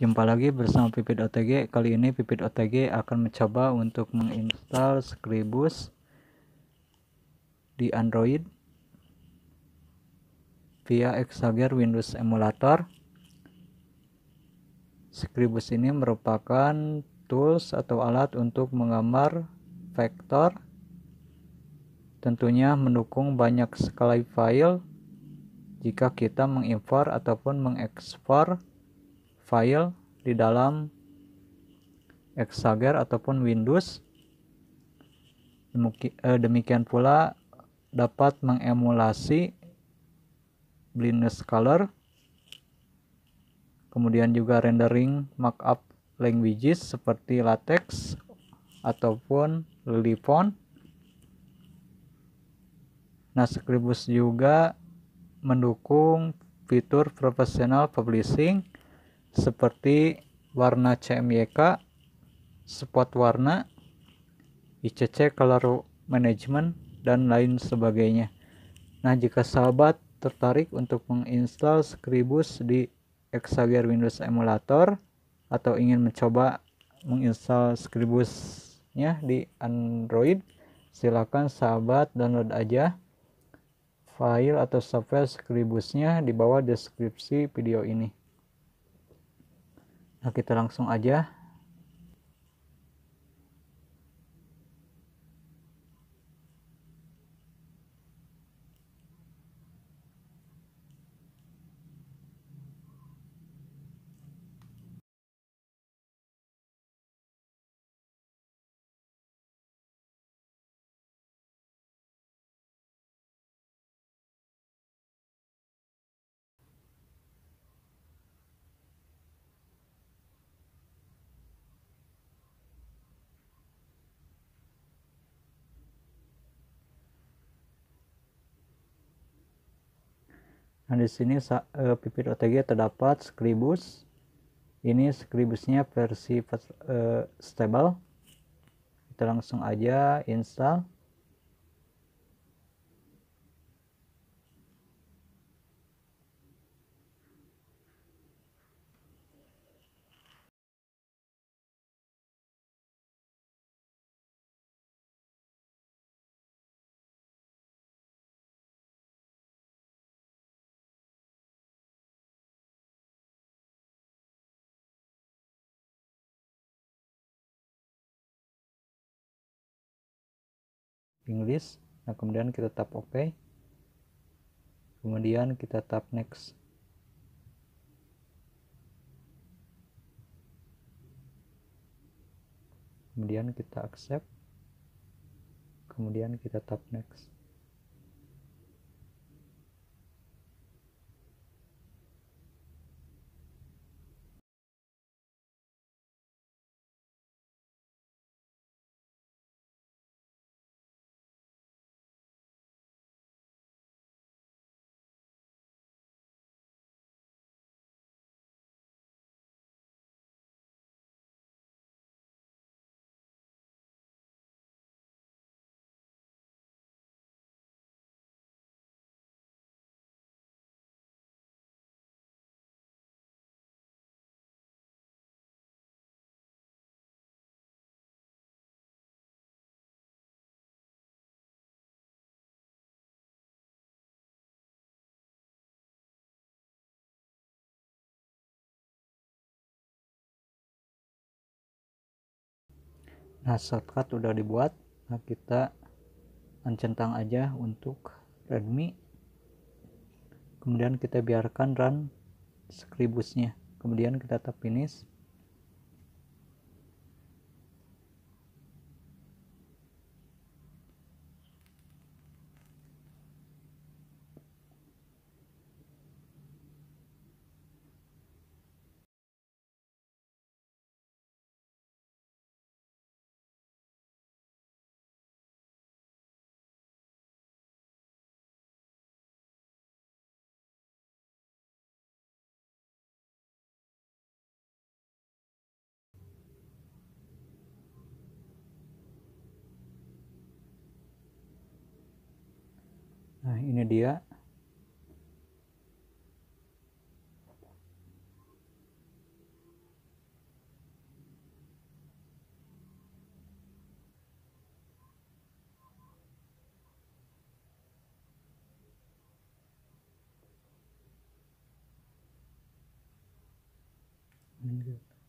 Jumpa lagi bersama Pipit OTG. Kali ini Pipit OTG akan mencoba untuk menginstal Scribus di Android via Exager Windows emulator. Scribus ini merupakan tools atau alat untuk menggambar vektor. Tentunya mendukung banyak sekali file jika kita mengimpor ataupun mengekspor file di dalam Exager ataupun Windows. Eh, demikian pula dapat mengemulasi blindness color kemudian juga rendering markup languages seperti latex ataupun lilipon. nah Scribus juga mendukung fitur professional publishing seperti warna CMYK, spot warna, ICC color management, dan lain sebagainya. Nah, jika sahabat tertarik untuk menginstal Scribus di Exagear Windows Emulator atau ingin mencoba menginstal Scribusnya di Android, silakan sahabat download aja file atau software Scribusnya di bawah deskripsi video ini. Nah, kita langsung aja Nah, di sini uh, pipit OTG terdapat scribus. Ini scribusnya versi uh, stable. Kita langsung aja install. Inggris. nah kemudian kita tap OK kemudian kita tap next kemudian kita accept kemudian kita tap next nah shortcut udah dibuat nah kita mencentang aja untuk Redmi kemudian kita biarkan run scribusnya kemudian kita tap finish ini dia Thank you.